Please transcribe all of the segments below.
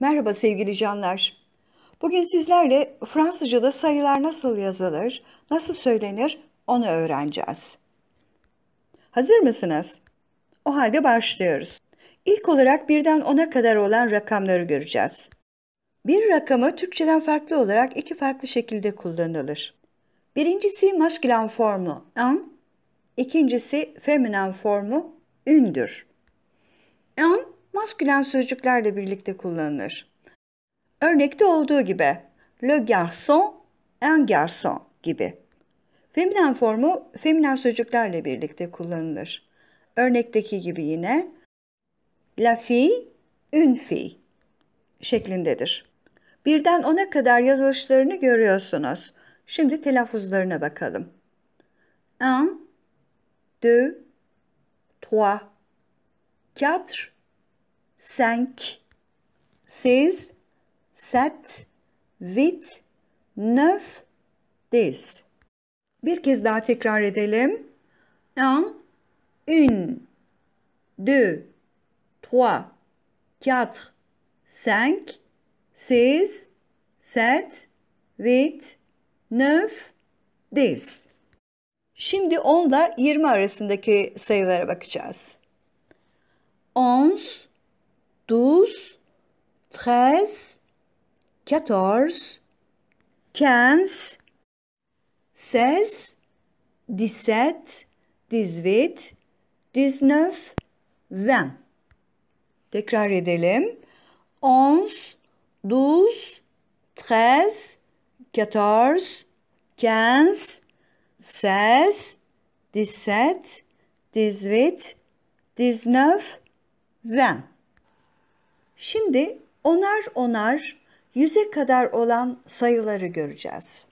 Merhaba sevgili canlar. Bugün sizlerle Fransızca'da sayılar nasıl yazılır, nasıl söylenir onu öğreneceğiz. Hazır mısınız? O halde başlıyoruz. İlk olarak birden ona kadar olan rakamları göreceğiz. Bir rakamı Türkçeden farklı olarak iki farklı şekilde kullanılır. Birincisi maskülen formu an, ikincisi feminen formu ündür. An maskülen sözcüklerle birlikte kullanılır. Örnekte olduğu gibi le garçon, un garçon gibi. Feminen formu feminen sözcüklerle birlikte kullanılır. Örnekteki gibi yine la fille, une fille şeklindedir. Birden ona kadar yazılışlarını görüyorsunuz. Şimdi telaffuzlarına bakalım. 1, 2, 3, 4, 5, 6, 7, 8, 9, 10. Bir kez daha tekrar edelim. 1, 1, 2, 3, 4, 5, 6, 7, 8, 9, 10. Şimdi 10 ile 20 arasındaki sayılara bakacağız. 11, 12, 13, 14, 15, 16, 17, 18, 19, 20. Tekrar edelim. 11, 12, 13, 14, 15, 16, 17, 18, 19, 20. Şimdi onar onar yüze kadar olan sayıları göreceğiz.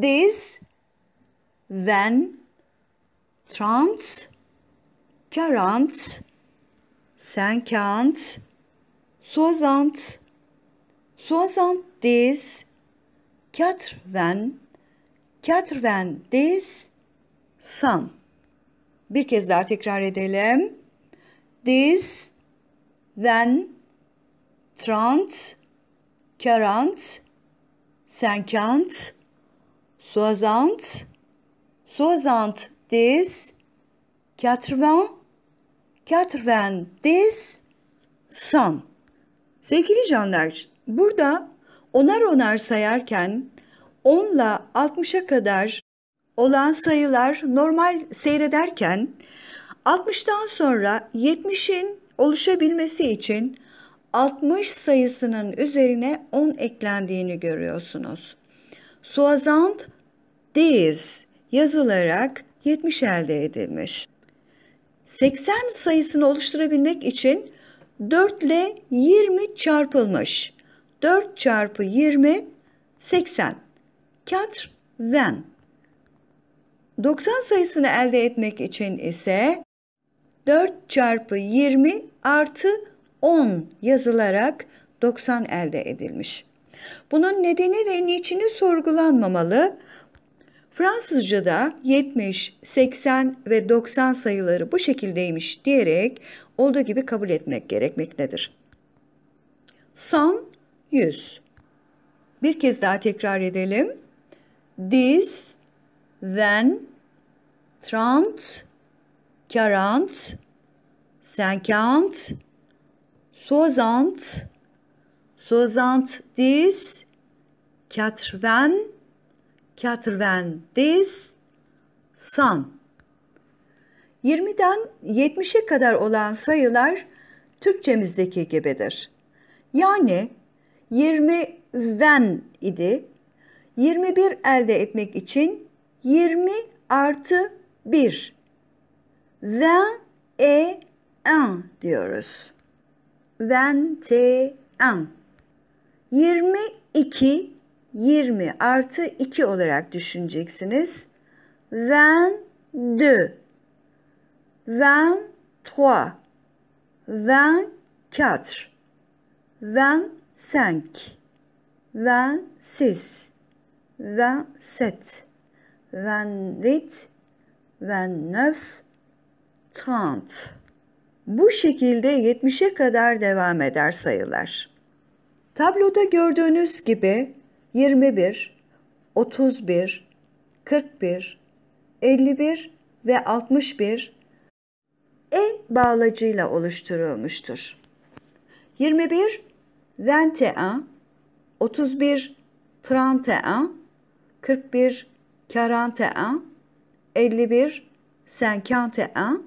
This, then, trans, current, second, soixante, soixante this, quatre quatre-vingt, quatre-vingt-dix, cent. Bir kez daha tekrar edelim. This, then, trant, quarante, cinquante, soixante, soixante-dix, quatre-vingts, quatre-vingt-dix, cent. Sevgili canlar, burada onar onar sayarken 10 ile 60'a kadar olan sayılar normal seyrederken 60'tan sonra 70'in oluşabilmesi için 60 sayısının üzerine 10 eklendiğini görüyorsunuz. Soazant deiz yazılarak 70 elde edilmiş. 80 sayısını oluşturabilmek için 4 ile 20 çarpılmış. 4 çarpı 20 80. Katr ven. 90 sayısını elde etmek için ise 4 çarpı 20 artı 10 yazılarak 90 elde edilmiş. Bunun nedeni ve niçini sorgulanmamalı. Fransızca'da 70, 80 ve 90 sayıları bu şekildeymiş diyerek olduğu gibi kabul etmek gerekmektedir. San 100 Bir kez daha tekrar edelim. This, then, trans quarante, cinquante, soixante, soixante-dix, quatre-vingts, quatre-vingt-dix, san. 20'den 70'e kadar olan sayılar Türkçemizdeki gibidir. Yani 20 ven idi. 21 elde etmek için 20 artı 1 vingt et un diyoruz. Vingt et un. Yirmi iki, yirmi artı iki olarak düşüneceksiniz. Vingt deux. Vingt trois. Vingt quatre. Vingt cinq. Vingt six. Vingt sept. Vingt huit. Vingt neuf count. Bu şekilde 70'e kadar devam eder sayılar. Tabloda gördüğünüz gibi 21, 31, 41, 51 ve 61 e bağlacıyla oluşturulmuştur. 21 21 31 31 41 41 51 51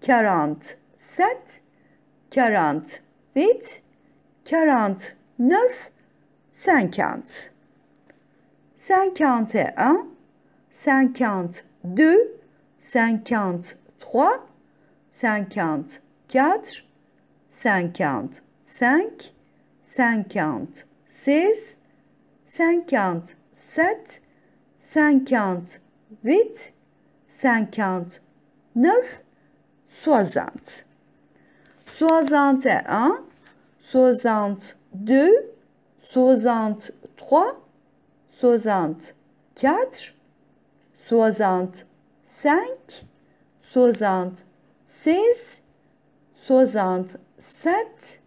47, 48, 49, 50. 51, 52, 53, 54, 55, 56, 57, 58, 59, soixante. Soixante et un, soixante deux, soixante trois, soixante quatre, soixante cinq, soixante six, soixante sept,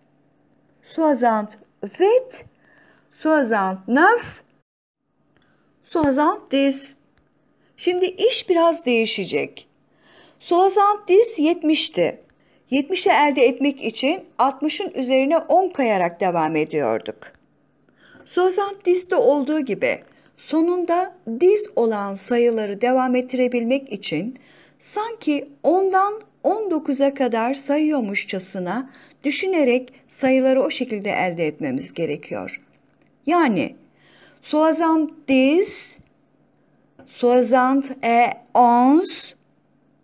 soixante huit, soixante neuf, soixante dix. Şimdi iş biraz değişecek. Soazantis 70'ti. 70'i elde etmek için 60'ın üzerine 10 kayarak devam ediyorduk. Sozantis'te olduğu gibi sonunda diz olan sayıları devam ettirebilmek için sanki 10'dan 19'a kadar sayıyormuşçasına düşünerek sayıları o şekilde elde etmemiz gerekiyor. Yani soazant diz, soazant e ons,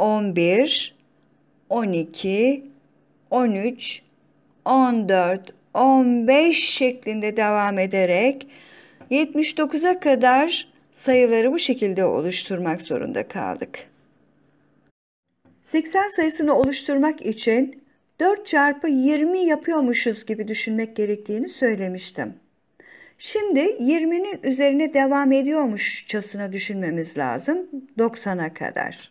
11, 12, 13, 14, 15 şeklinde devam ederek 79'a kadar sayıları bu şekilde oluşturmak zorunda kaldık. 80 sayısını oluşturmak için 4 çarpı 20 yapıyormuşuz gibi düşünmek gerektiğini söylemiştim. Şimdi 20'nin üzerine devam ediyormuşçasına düşünmemiz lazım 90'a kadar.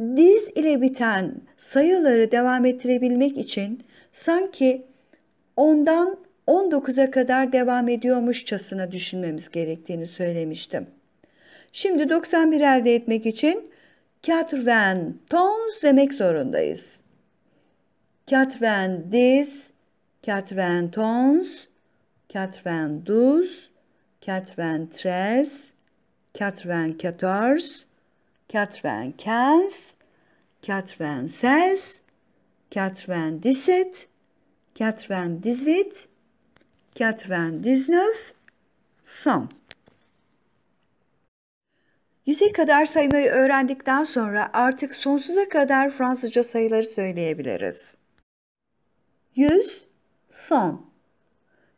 diz ile biten sayıları devam ettirebilmek için sanki ondan 19'a kadar devam ediyormuşçasına düşünmemiz gerektiğini söylemiştim. Şimdi 91 elde etmek için Katven tons demek zorundayız. Katven diz, Katven tons, Katven duz, Katven tres, Katven quatorze, 95, 96, 97, 98, 99, 100. Yüze kadar saymayı öğrendikten sonra artık sonsuza kadar Fransızca sayıları söyleyebiliriz. 100, 100,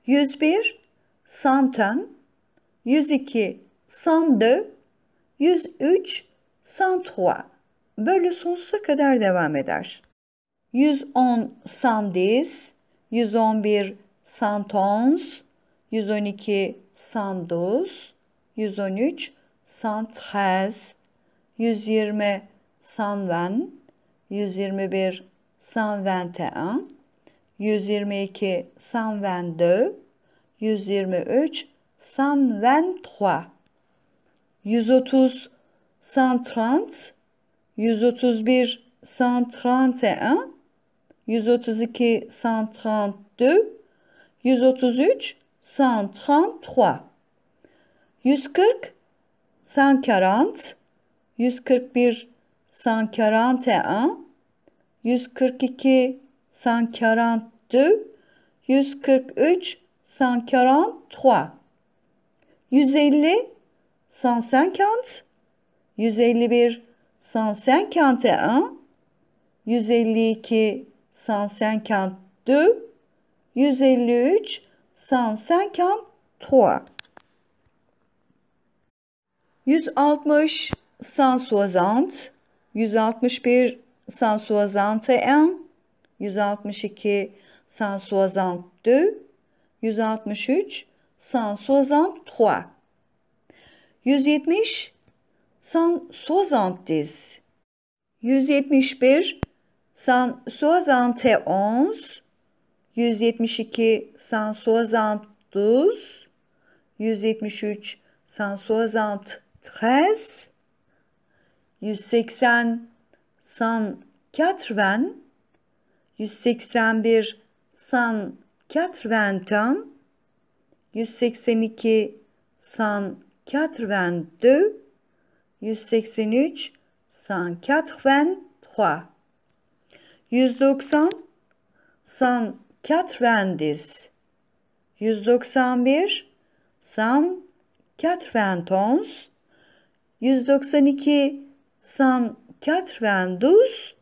101, 110, 102, 102, 103, Santua böyle sonsuza kadar devam eder. 110 110 111 santons, 112 112 113 santhes, 120 120 121 121 122 122 123 123 130 130 131 131 132 132 133 133 140 140 141 141 142 142 143 143 150 150 150 151 151 152 152 153 153 160 Sansuazant, 161 Sansuazante 161 162 Sansuazant 162 163 Sansuazant 163 170 san soixante 171 san soixante-onze, 172 san soixante 173 san soixante-treize, 180 san katven, 181 san katventan, 182 san katven 183 San 183 190 San Katvendiz 191 San Katventons 192 San Katvenduz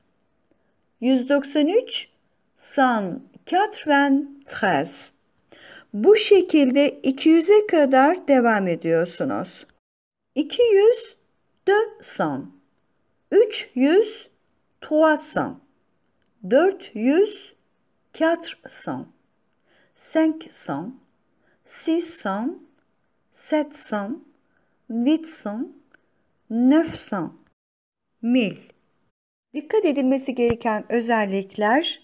193 San Katventrez Bu şekilde 200'e kadar devam ediyorsunuz. 200 deux 300, Üç 400, trois 500, 600, 700, 800, 900, Mil. Dikkat edilmesi gereken özellikler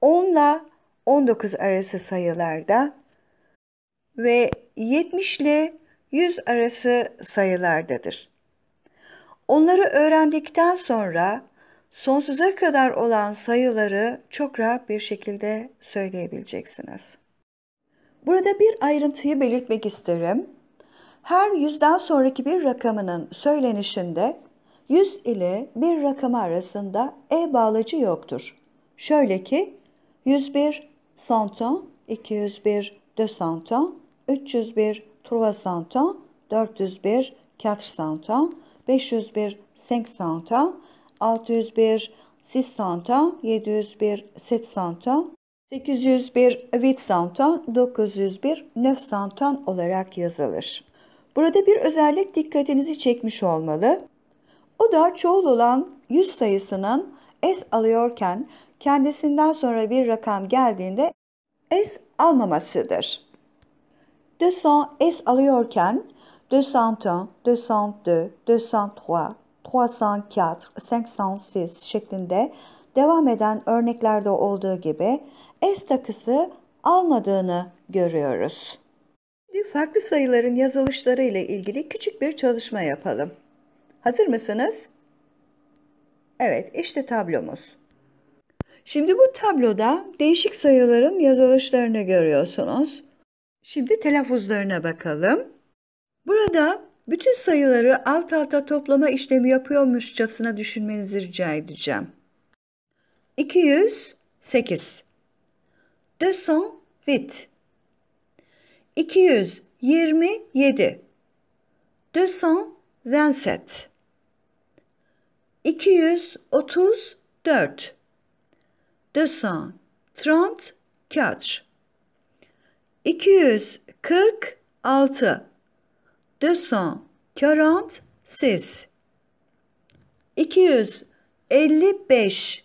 10 ile 19 arası sayılarda ve 70 ile 100 arası sayılardadır. Onları öğrendikten sonra sonsuza kadar olan sayıları çok rahat bir şekilde söyleyebileceksiniz. Burada bir ayrıntıyı belirtmek isterim. Her yüzden sonraki bir rakamının söylenişinde 100 ile bir rakamı arasında e bağlacı yoktur. Şöyle ki 101 santon, 201 200 santon, 301 300 santon, 401 400 santon, 501 santa, 601 santa, 701 santa, 801 800 901 900 olarak yazılır. Burada bir özellik dikkatinizi çekmiş olmalı. O da çoğul olan 100 sayısının S alıyorken kendisinden sonra bir rakam geldiğinde S almamasıdır. 200 S alıyorken 201, 202, 203, 304, 506 şeklinde devam eden örneklerde olduğu gibi S takısı almadığını görüyoruz. Şimdi farklı sayıların yazılışları ile ilgili küçük bir çalışma yapalım. Hazır mısınız? Evet, işte tablomuz. Şimdi bu tabloda değişik sayıların yazılışlarını görüyorsunuz. Şimdi telaffuzlarına bakalım. Burada bütün sayıları alt alta toplama işlemi yapıyormuşçasına düşünmenizi rica edeceğim. 208 208 227 227 234 234 246 246, 255, quarante six, iki yüz elli beş,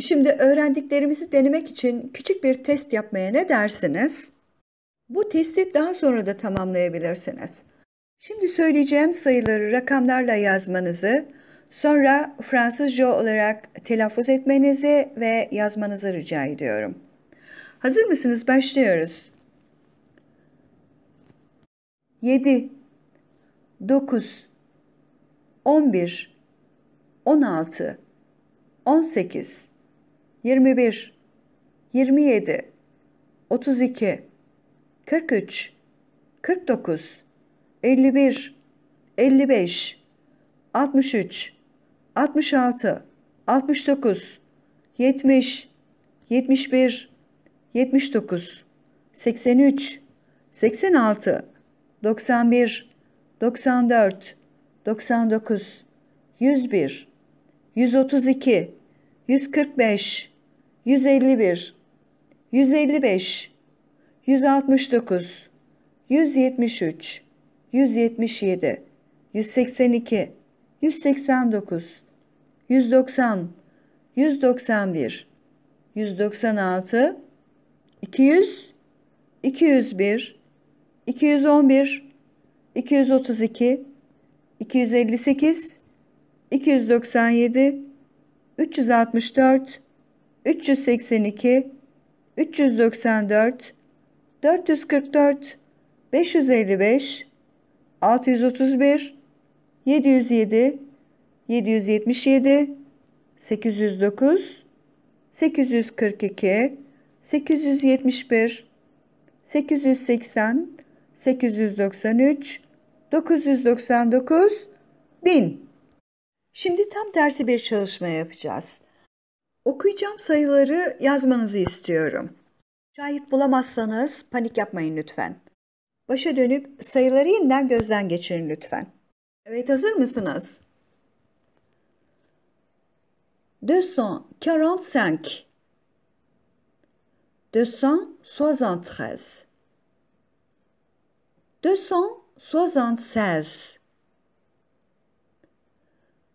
Şimdi öğrendiklerimizi denemek için küçük bir test yapmaya ne dersiniz? Bu testi daha sonra da tamamlayabilirsiniz. Şimdi söyleyeceğim sayıları rakamlarla yazmanızı, sonra Fransızca olarak telaffuz etmenizi ve yazmanızı rica ediyorum. Hazır mısınız? Başlıyoruz. 7 9 11 16 18 21, 27, 32, 43, 49, 51, 55, 63, 66, 69, 70, 71, 79, 83, 86, 91, 94, 99, 101, 132, 145, 151 155 169 173 177 182 189 190 191 196 200 201 211 232 258 297 364 382 394 444 555 631 707 777 809 842 871 880 893 999 1000 Şimdi tam tersi bir çalışma yapacağız. Okuyacağım sayıları yazmanızı istiyorum. Şahit bulamazsanız panik yapmayın lütfen. Başa dönüp sayıları yeniden gözden geçirin lütfen. Evet hazır mısınız? 245 273 276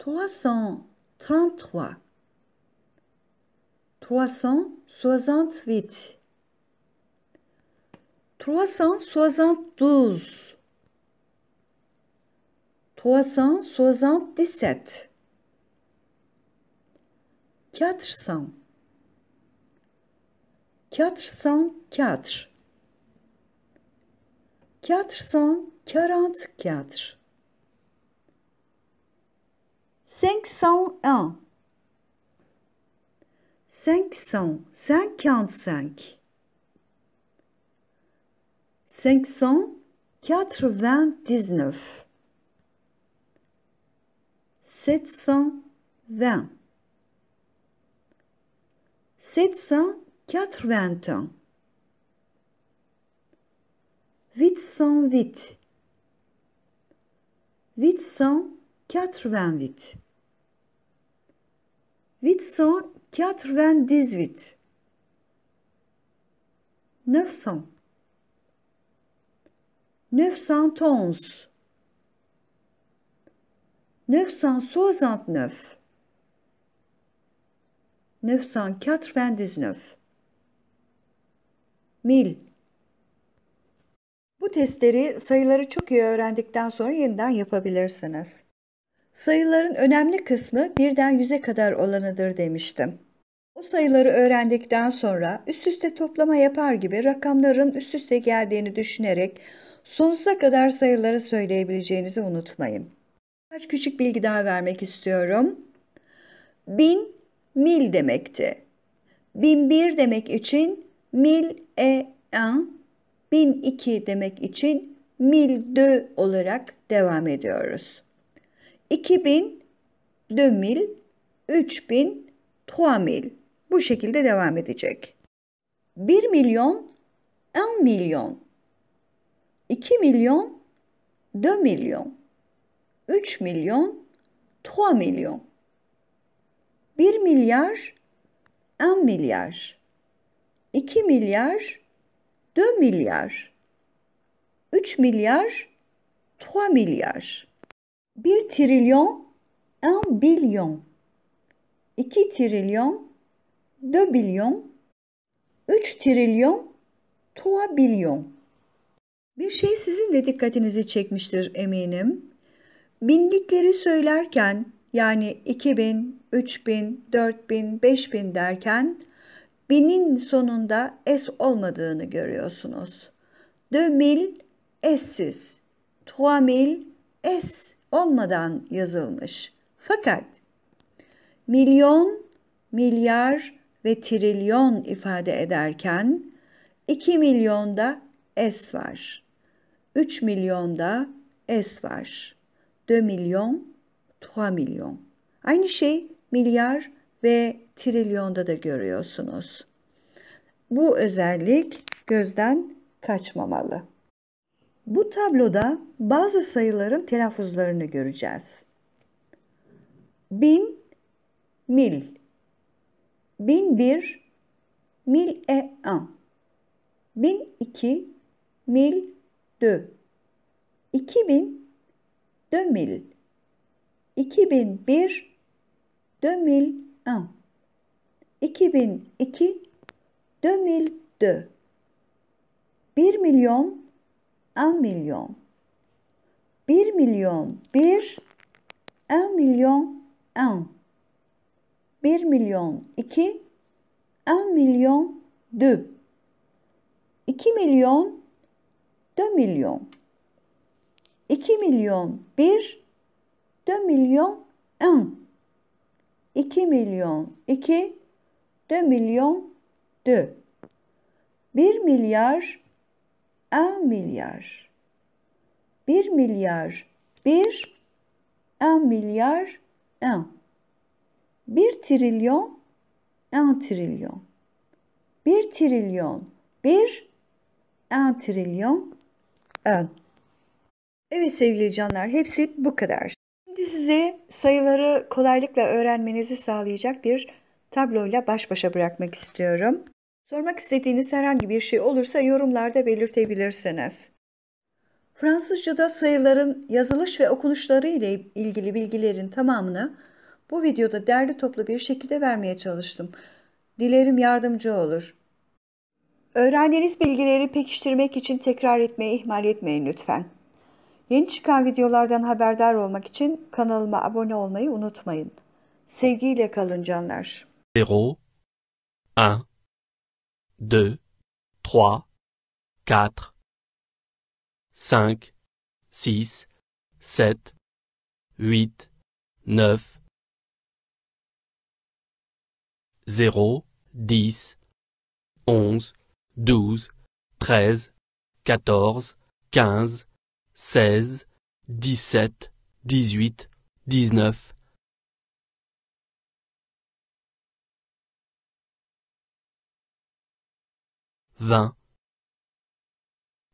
333 368 372 377 400 404 444 501 555 599 720 781 808 888 888 quatre-vingt-dix-huit, neuf cents, neuf cent Bu testleri sayıları çok iyi öğrendikten sonra yeniden yapabilirsiniz. Sayıların önemli kısmı birden yüze kadar olanıdır demiştim. O sayıları öğrendikten sonra üst üste toplama yapar gibi rakamların üst üste geldiğini düşünerek sonsuza kadar sayıları söyleyebileceğinizi unutmayın. Kaç küçük bilgi daha vermek istiyorum. Bin mil demekti. Bin bir demek için mil e an, bin iki demek için mil dö olarak devam ediyoruz. 2000 2000 3000 tuamil. bu şekilde devam edecek. 1 milyon 1 milyon 2 milyon 2 milyon 3 milyon 3 milyon 1 milyar 1 milyar 2 milyar 2 milyar 3 milyar 3 milyar 1 trilyon 1 bilyon 2 trilyon 2 bilyon 3 trilyon 3 bilyon Bir şey sizin de dikkatinizi çekmiştir eminim. Binlikleri söylerken yani 2000, 3000, 4000, 5000 derken binin sonunda s olmadığını görüyorsunuz. 2000 essiz, 3000 s olmadan yazılmış. Fakat milyon, milyar ve trilyon ifade ederken 2 milyonda S var. 3 milyonda S var. 2 milyon, 3 milyon. Aynı şey milyar ve trilyonda da görüyorsunuz. Bu özellik gözden kaçmamalı. Bu tabloda bazı sayıların telaffuzlarını göreceğiz. Bin, mil. Bin bir, mil e an, Bin iki, mil dö. İki bin, dö mil. İki bin bir, dö mil an, İki bin iki, dö mil dö. Bir milyon, 1 milyon. 1 milyon 1, 1 milyon 1. 1 milyon 2, 1 milyon 2. 2 milyon 2 milyon. 2 milyon 1, 2 milyon 1. 2 milyon 2, 2 milyon 2. 1 milyar 1 milyar. 1 milyar 1, 1 milyar 1. 1 trilyon 1 trilyon. 1 trilyon 1, 1 trilyon 1. Evet sevgili canlar hepsi bu kadar. Şimdi size sayıları kolaylıkla öğrenmenizi sağlayacak bir tabloyla baş başa bırakmak istiyorum. Sormak istediğiniz herhangi bir şey olursa yorumlarda belirtebilirsiniz. Fransızcada sayıların yazılış ve okunuşları ile ilgili bilgilerin tamamını bu videoda derli toplu bir şekilde vermeye çalıştım. Dilerim yardımcı olur. Öğrendiğiniz bilgileri pekiştirmek için tekrar etmeyi ihmal etmeyin lütfen. Yeni çıkan videolardan haberdar olmak için kanalıma abone olmayı unutmayın. Sevgiyle kalın canlar. 0 1 2, 3, 4, 5, 6, 7, 8, 9, 0, 10, 11, 12, 13, 14, 15, 16, 17, 18, 19, 20,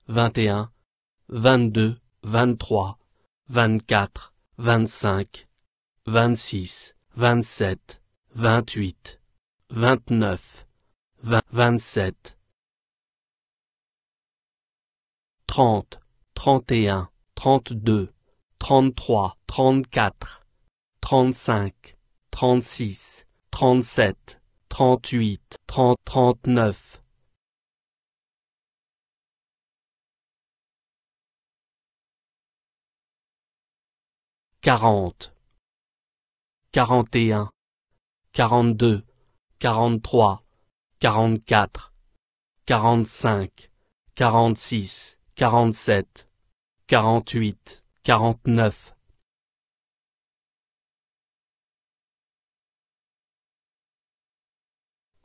21, 22, 23, 24, 25, 26, 27, 28, 29, 20, 27, 30, 31, 32, 33, 34, 35, 36, 37, 38, 30, 39, quarante, quarante et un, quarante-deux, quarante-trois, quarante-quatre, quarante-cinq, quarante-six, quarante-sept, quarante-huit, quarante-neuf,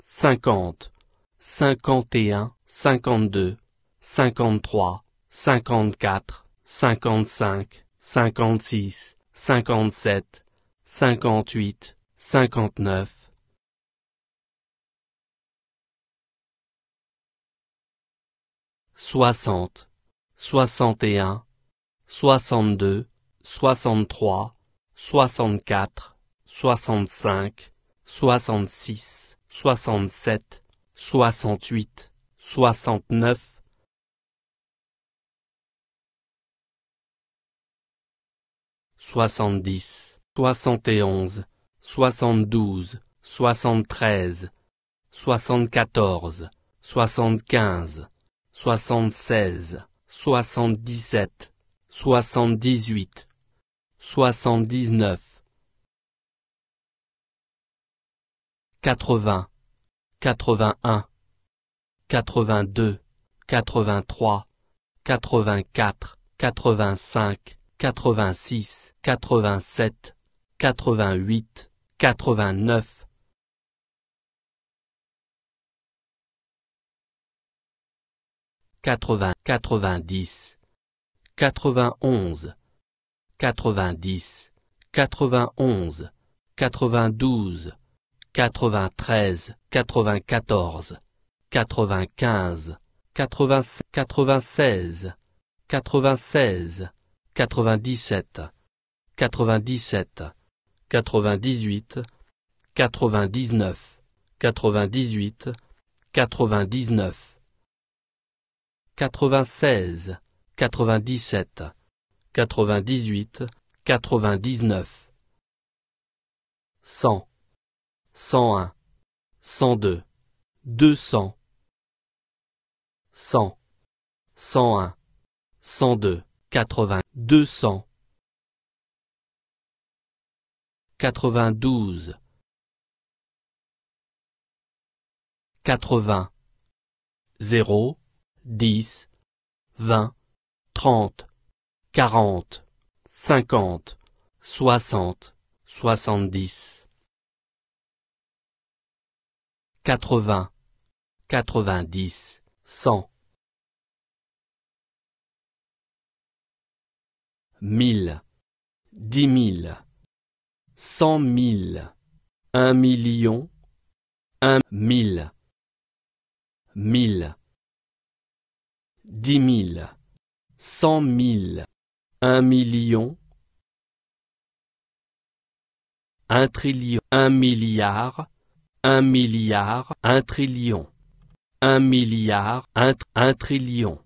cinquante, cinquante et un, cinquante-deux, cinquante-trois, cinquante-quatre, cinquante-cinq, cinquante-six, Cinquante-sept, cinquante-huit, cinquante-neuf. Soixante, soixante et un, soixante-deux, soixante-trois, soixante-quatre, soixante-cinq, soixante-six, soixante-sept, soixante-huit, soixante-neuf. 70, 71, 72, 73, 74, 75, 76, 77, 78, 79, 80, 81, 82, 83, 84, 85, quatre-vingt-six, quatre-vingt-sept, quatre-vingt, huit quatre-vingt-dix, quatre-vingt-onze, quatre-vingt-dix, quatre-vingt-onze, quatre-vingt-douze, quatre-vingt-treize, quatre-vingt-quatorze, quatre-vingt-quinze, quatre-vingt-seize, quatre-vingt-seize 97, 97, 98, 99, 98, 99, 96, 97, 98, 99, 100, 101, 102, 200, 100, 101, 102, quatre vingt deux cents, quatre-vingt-douze, quatre vingt zéro, dix, vingt, trente, quarante, cinquante, soixante, soixante-dix, vingt quatre quatre-vingt-dix, cent. mille, dix mille, cent mille, un million, un mille, mille, dix mille, cent mille, un million, un trillion, un milliard, un milliard, un trillion, un milliard, un, un trillion.